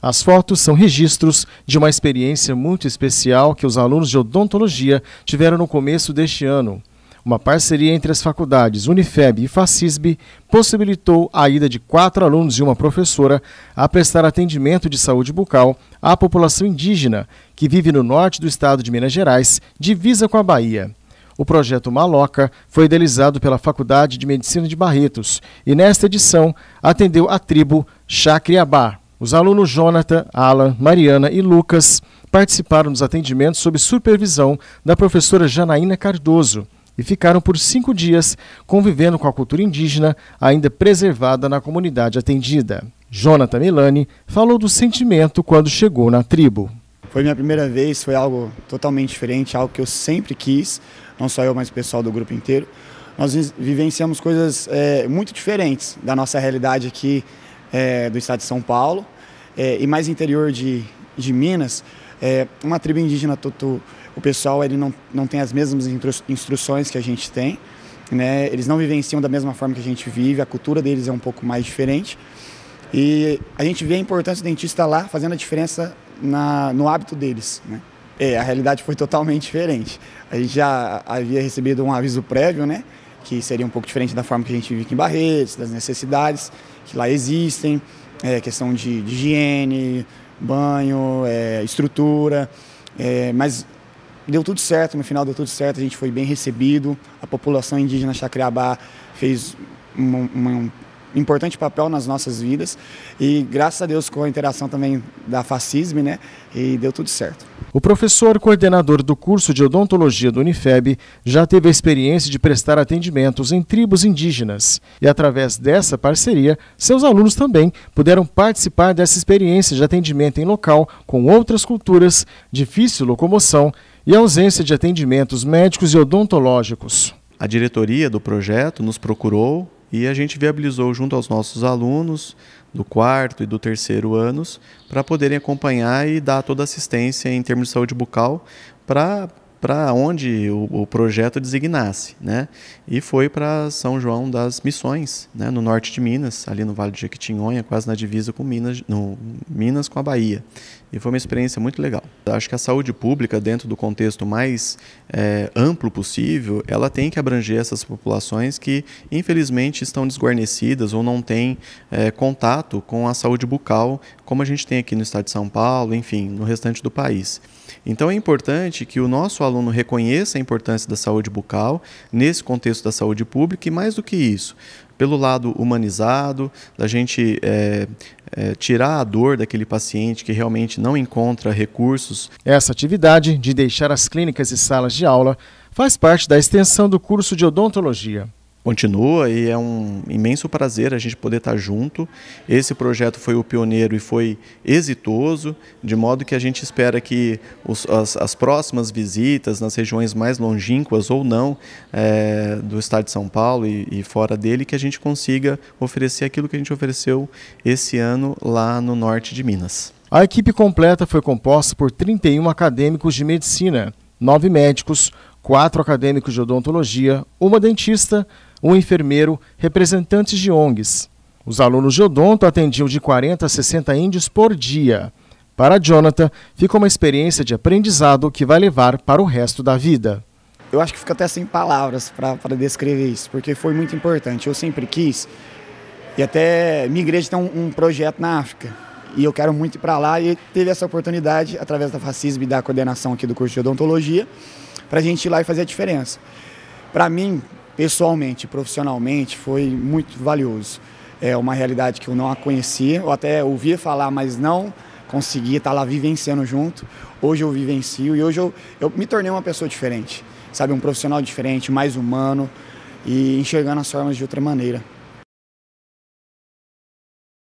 As fotos são registros de uma experiência muito especial que os alunos de odontologia tiveram no começo deste ano. Uma parceria entre as faculdades Unifeb e Facisb possibilitou a ida de quatro alunos e uma professora a prestar atendimento de saúde bucal à população indígena que vive no norte do estado de Minas Gerais, divisa com a Bahia. O projeto Maloca foi idealizado pela Faculdade de Medicina de Barretos e, nesta edição, atendeu a tribo Chacriabá. Os alunos Jonathan, Alan, Mariana e Lucas participaram dos atendimentos sob supervisão da professora Janaína Cardoso e ficaram por cinco dias convivendo com a cultura indígena ainda preservada na comunidade atendida. Jonathan Milani falou do sentimento quando chegou na tribo. Foi minha primeira vez, foi algo totalmente diferente, algo que eu sempre quis, não só eu, mas o pessoal do grupo inteiro. Nós vivenciamos coisas é, muito diferentes da nossa realidade aqui é, do estado de São Paulo é, e mais interior de, de Minas, é, uma tribo indígena tutu, o pessoal ele não, não tem as mesmas instruções que a gente tem, né? eles não vivenciam da mesma forma que a gente vive, a cultura deles é um pouco mais diferente. E a gente vê a importância do dentista lá fazendo a diferença na, no hábito deles. Né? É, a realidade foi totalmente diferente. A gente já havia recebido um aviso prévio, né? que seria um pouco diferente da forma que a gente vive aqui em Barretos, das necessidades que lá existem, é, questão de, de, higiene, banho, é, estrutura, é, mas deu tudo certo, no final deu tudo certo, a gente foi bem recebido, a população indígena Chacriabá fez uma, uma, importante papel nas nossas vidas e graças a Deus com a interação também da Facisme, né? E deu tudo certo. O professor coordenador do curso de odontologia do Unifeb já teve a experiência de prestar atendimentos em tribos indígenas e através dessa parceria, seus alunos também puderam participar dessa experiência de atendimento em local com outras culturas, difícil locomoção e ausência de atendimentos médicos e odontológicos. A diretoria do projeto nos procurou e a gente viabilizou junto aos nossos alunos do quarto e do terceiro anos para poderem acompanhar e dar toda assistência em termos de saúde bucal para para onde o, o, projeto designasse, né? E foi para São João das Missões, né? No norte de Minas, ali no Vale de Jequitinhonha, quase na divisa com Minas, no, Minas com a Bahia. E foi uma experiência muito legal. Acho que a saúde pública, dentro do contexto mais é, amplo possível, ela tem que abranger essas populações que, infelizmente, estão desguarnecidas ou não têm é, contato com a saúde bucal, como a gente tem aqui no estado de São Paulo, enfim, no restante do país. Então, é importante que o nosso aluno reconheça a importância da saúde bucal nesse contexto da saúde pública e, mais do que isso, pelo lado humanizado, da gente é, é, tirar a dor daquele paciente que realmente não encontra recursos. Essa atividade de deixar as clínicas e salas de aula faz parte da extensão do curso de odontologia continua e é um imenso prazer a gente poder estar junto. Esse projeto foi o pioneiro e foi exitoso, de modo que a gente espera que os, as, as, próximas visitas nas regiões mais longínquas ou não é, do estado de São Paulo e, e fora dele, que a gente consiga oferecer aquilo que a gente ofereceu esse ano lá no norte de Minas. A equipe completa foi composta por 31 acadêmicos de medicina, 9 médicos, 4 acadêmicos de odontologia, uma dentista, um enfermeiro, representantes de ONGs. Os alunos de odonto atendiam de 40 a 60 índios por dia. Para Jonathan, fica uma experiência de aprendizado que vai levar para o resto da vida. Eu acho que fica até sem palavras para descrever isso, porque foi muito importante. Eu sempre quis, e até minha igreja tem um, um projeto na África, e eu quero muito ir para lá e teve essa oportunidade através da Facisb e da coordenação aqui do curso de odontologia para a gente ir lá e fazer a diferença. Para mim, pessoalmente, profissionalmente, foi muito valioso. É uma realidade que eu não a conhecia, ou até ouvia falar, mas não conseguia estar lá vivenciando junto. Hoje eu vivencio e hoje eu, eu me tornei uma pessoa diferente, sabe? Um profissional diferente, mais humano e enxergando as formas de outra maneira.